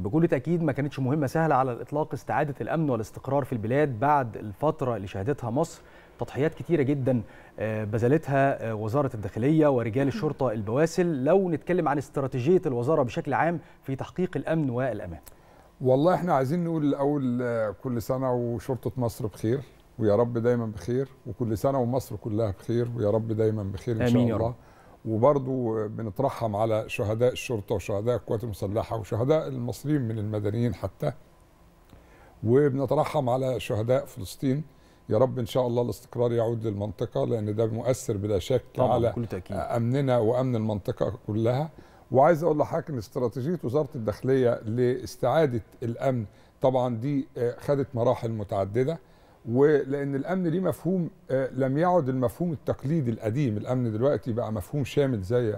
بكل تأكيد ما كانتش مهمة سهلة على الإطلاق استعادة الأمن والاستقرار في البلاد بعد الفترة اللي شهدتها مصر تضحيات كتيرة جدا آه، بذلتها آه، وزارة الداخلية ورجال الشرطة البواسل لو نتكلم عن استراتيجية الوزارة بشكل عام في تحقيق الأمن والأمان والله احنا عايزين نقول الأول آه، كل سنة وشرطة مصر بخير ويا رب دايما بخير وكل سنة ومصر كلها بخير ويا رب دايما بخير إن شاء الله وبرضو بنترحم على شهداء الشرطة وشهداء القوات المسلحة وشهداء المصريين من المدنيين حتى وبنترحم على شهداء فلسطين يا رب ان شاء الله الاستقرار يعود للمنطقه لان ده مؤثر بلا شك طبعا على كل تأكيد. امننا وامن المنطقه كلها وعايز اقول لحضرتك ان استراتيجيه وزاره الداخليه لاستعاده الامن طبعا دي آه، خدت مراحل متعدده ولان الامن ليه مفهوم آه، لم يعد المفهوم التقليدي القديم الامن دلوقتي بقى مفهوم شامل زي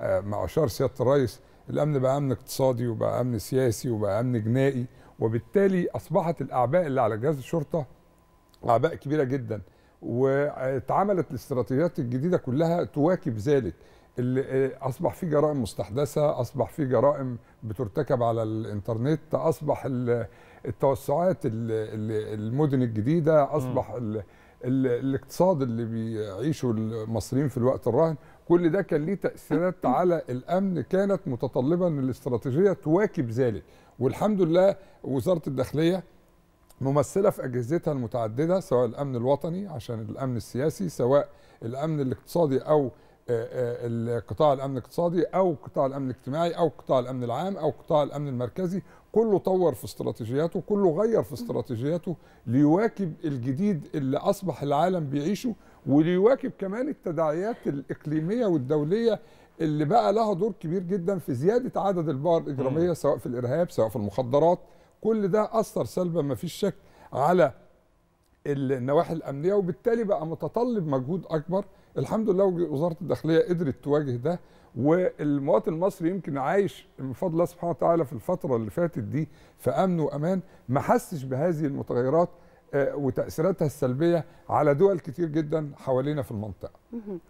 آه، ما اشار سياده الرئيس الامن بقى امن اقتصادي وبقى امن سياسي وبقى امن جنائي وبالتالي اصبحت الاعباء اللي على جهاز الشرطه اعباء كبيره جدا واتعملت الاستراتيجيات الجديده كلها تواكب ذلك اللي آه، اصبح في جرائم مستحدثه اصبح في جرائم بترتكب على الانترنت اصبح التوسعات المدن الجديده اصبح ال الاقتصاد اللي بيعيشه المصريين في الوقت الراهن كل ده كان ليه تاثيرات على الامن كانت متطلبه ان الاستراتيجيه تواكب ذلك والحمد لله وزاره الداخليه ممثله في اجهزتها المتعدده سواء الامن الوطني عشان الامن السياسي سواء الامن الاقتصادي او قطاع الامن الاقتصادي او قطاع الامن الاجتماعي او قطاع الامن العام او قطاع الامن المركزي كله طور في استراتيجياته كله غير في استراتيجياته ليواكب الجديد اللي اصبح العالم بيعيشه وليواكب كمان التداعيات الاقليميه والدوليه اللي بقى لها دور كبير جدا في زياده عدد البار الاجراميه سواء في الارهاب سواء في المخدرات كل ده اثر سلبا ما فيش شك على النواحي الامنيه وبالتالي بقى متطلب مجهود اكبر الحمد لله وزاره الداخليه قدرت تواجه ده والمواطن المصري يمكن عايش من فضل الله سبحانه وتعالى في الفتره اللي فاتت دي في امن وامان ما حسش بهذه المتغيرات آه، وتاثيراتها السلبيه على دول كتير جدا حوالينا في المنطقه